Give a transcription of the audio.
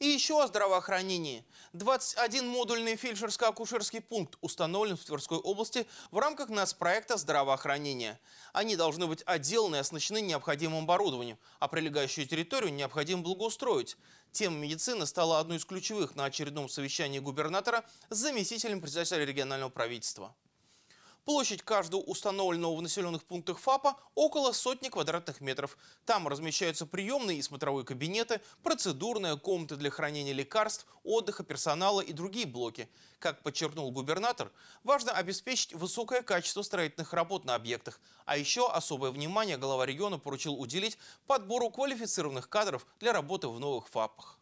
И еще о здравоохранении. 21 модульный фельдшерско-акушерский пункт установлен в Тверской области в рамках нас проекта здравоохранения. Они должны быть отделаны и оснащены необходимым оборудованием, а прилегающую территорию необходимо благоустроить. Тема медицины стала одной из ключевых на очередном совещании губернатора с заместителем председателя регионального правительства. Площадь каждого установленного в населенных пунктах ФАПа около сотни квадратных метров. Там размещаются приемные и смотровые кабинеты, процедурные комнаты для хранения лекарств, отдыха персонала и другие блоки. Как подчеркнул губернатор, важно обеспечить высокое качество строительных работ на объектах. А еще особое внимание глава региона поручил уделить подбору квалифицированных кадров для работы в новых ФАПах.